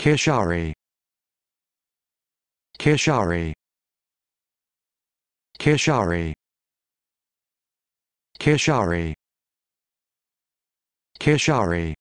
Kishari Kishari Kishari Kishari Kishari